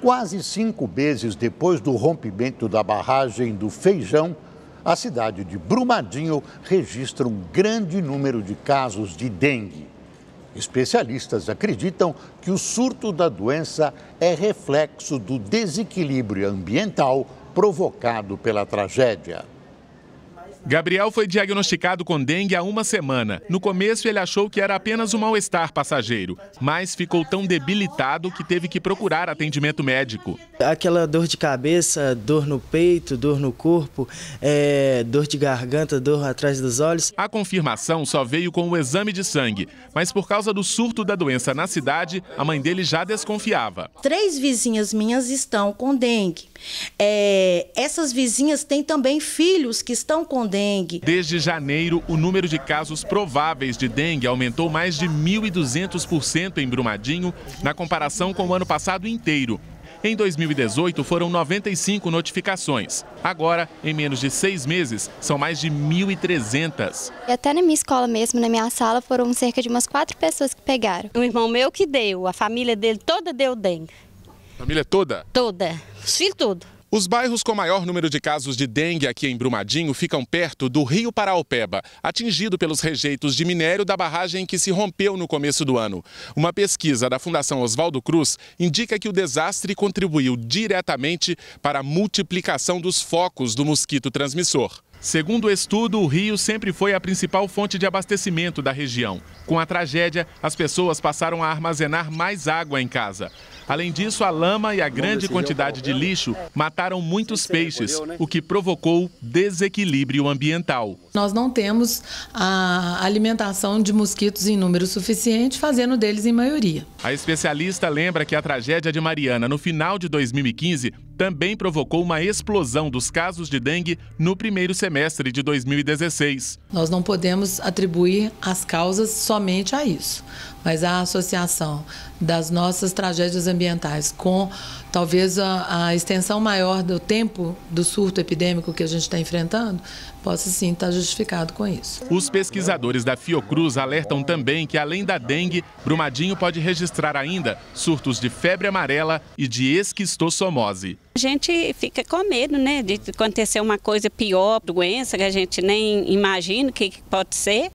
Quase cinco meses depois do rompimento da barragem do Feijão, a cidade de Brumadinho registra um grande número de casos de dengue. Especialistas acreditam que o surto da doença é reflexo do desequilíbrio ambiental provocado pela tragédia. Gabriel foi diagnosticado com dengue há uma semana. No começo, ele achou que era apenas um mal-estar passageiro, mas ficou tão debilitado que teve que procurar atendimento médico. Aquela dor de cabeça, dor no peito, dor no corpo, é, dor de garganta, dor atrás dos olhos. A confirmação só veio com o exame de sangue, mas por causa do surto da doença na cidade, a mãe dele já desconfiava. Três vizinhas minhas estão com dengue. É, essas vizinhas têm também filhos que estão com dengue dengue. Desde janeiro, o número de casos prováveis de dengue aumentou mais de 1.200% em Brumadinho, na comparação com o ano passado inteiro. Em 2018, foram 95 notificações. Agora, em menos de seis meses, são mais de 1.300. E Até na minha escola mesmo, na minha sala, foram cerca de umas quatro pessoas que pegaram. Um irmão meu que deu, a família dele toda deu dengue. Família toda? Toda. Os filhos todos. Os bairros com maior número de casos de dengue aqui em Brumadinho ficam perto do Rio Paraopeba, atingido pelos rejeitos de minério da barragem que se rompeu no começo do ano. Uma pesquisa da Fundação Oswaldo Cruz indica que o desastre contribuiu diretamente para a multiplicação dos focos do mosquito transmissor. Segundo o estudo, o rio sempre foi a principal fonte de abastecimento da região. Com a tragédia, as pessoas passaram a armazenar mais água em casa. Além disso, a lama e a grande é quantidade de lixo é. mataram muitos peixes, né? o que provocou desequilíbrio ambiental. Nós não temos a alimentação de mosquitos em número suficiente, fazendo deles em maioria. A especialista lembra que a tragédia de Mariana, no final de 2015, também provocou uma explosão dos casos de dengue no primeiro semestre semestre de 2016. Nós não podemos atribuir as causas somente a isso mas a associação das nossas tragédias ambientais com talvez a, a extensão maior do tempo do surto epidêmico que a gente está enfrentando possa sim estar tá justificado com isso. Os pesquisadores da Fiocruz alertam também que além da dengue, Brumadinho pode registrar ainda surtos de febre amarela e de esquistossomose. A gente fica com medo, né, de acontecer uma coisa pior, doença que a gente nem imagina que pode ser.